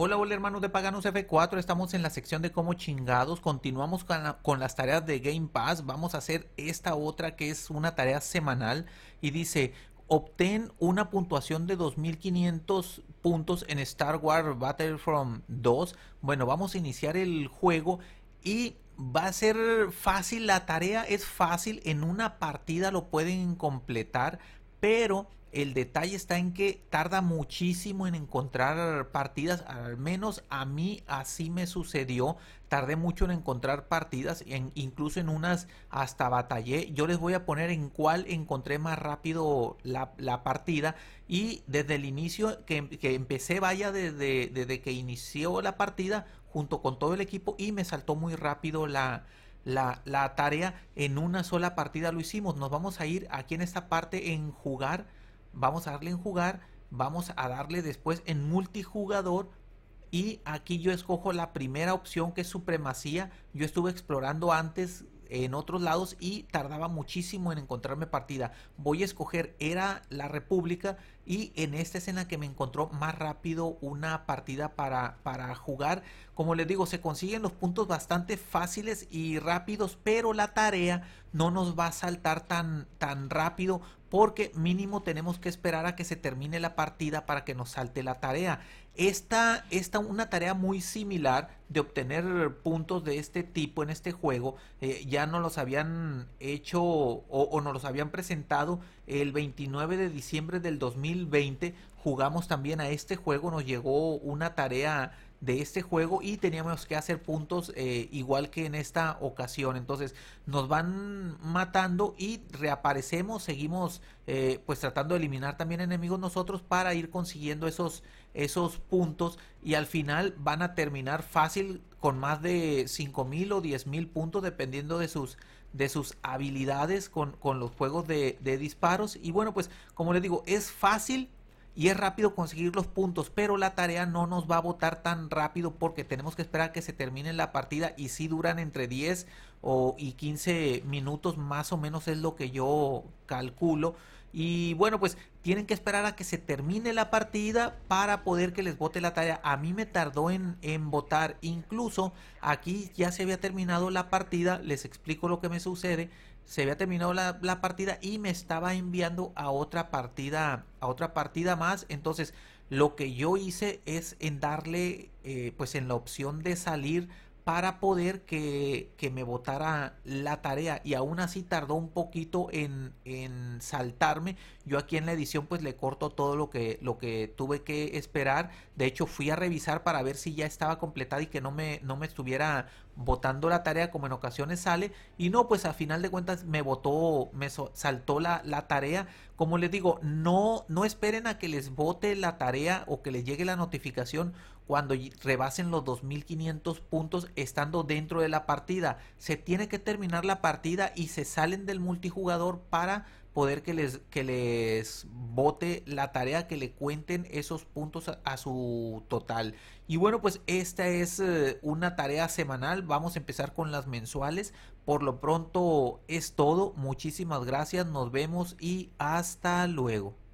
Hola, hola hermanos de Paganos F4, estamos en la sección de cómo chingados, continuamos con, con, las tareas de Game Pass, vamos a hacer esta otra que es una tarea semanal y dice, obtén una puntuación de 2500 puntos en Star Wars Battlefront 2, bueno, vamos a iniciar el juego y va a ser fácil, la tarea es fácil, en una partida lo pueden completar, pero el detalle está en que tarda muchísimo en encontrar partidas, al menos a mí así me sucedió, tardé mucho en encontrar partidas, en, incluso en unas hasta batallé, yo les voy a poner en cuál encontré más rápido la, partida y desde el inicio que, empecé, vaya desde, desde que inició la partida junto con todo el equipo y me saltó muy rápido la, la, tarea en una sola partida lo hicimos. Nos vamos a ir aquí en esta parte en jugar. Vamos a darle en jugar. Vamos a darle después en multijugador. Y aquí yo escojo la primera opción que es supremacía. Yo estuve explorando antes en otros lados y tardaba muchísimo en encontrarme partida. Voy a escoger, era la República y en esta escena que me encontró más rápido una partida para, para jugar. Como les digo, se consiguen los puntos bastante fáciles y rápidos, pero la tarea no nos va a saltar tan, tan rápido porque mínimo tenemos que esperar a que se termine la partida para que nos salte la tarea. Esta, esta una tarea muy similar de obtener puntos de este tipo en este juego. Eh, ya nos los habían hecho o, o, nos los habían presentado el 29 de diciembre del 2020. Jugamos también a este juego, nos llegó una tarea de este juego y teníamos que hacer puntos eh, igual que en esta ocasión. Entonces nos van matando y reaparecemos, seguimos eh, pues tratando de eliminar también enemigos nosotros para ir consiguiendo esos, esos puntos y al final van a terminar fácil con más de 5.000 o 10.000 puntos dependiendo de sus de sus habilidades con, con los juegos de, de disparos y bueno pues como les digo es fácil y es rápido conseguir los puntos, pero la tarea no nos va a votar tan rápido porque tenemos que esperar que se termine la partida y si duran entre 10 o, y 15 minutos más o menos es lo que yo calculo. Y bueno, pues tienen que esperar a que se termine la partida para poder que les vote la tarea. A mí me tardó en, en votar. Incluso aquí ya se había terminado la partida. Les explico lo que me sucede se había terminado la, partida y me estaba enviando a otra partida, a otra partida más. Entonces, lo que yo hice es en darle, eh, pues en la opción de salir para poder que, me votara la tarea y aún así tardó un poquito en, en, saltarme yo aquí en la edición pues le corto todo lo que lo que tuve que esperar de hecho fui a revisar para ver si ya estaba completada y que no me no me estuviera votando la tarea como en ocasiones sale y no pues a final de cuentas me votó me saltó la, tarea como les digo no no esperen a que les vote la tarea o que les llegue la notificación cuando rebasen los 2.500 puntos estando dentro de la partida. Se tiene que terminar la partida y se salen del multijugador para poder que les, que les la tarea, que le cuenten esos puntos a, su total. Y bueno, pues esta es eh, una tarea semanal. Vamos a empezar con las mensuales. Por lo pronto es todo. Muchísimas gracias. Nos vemos y hasta luego.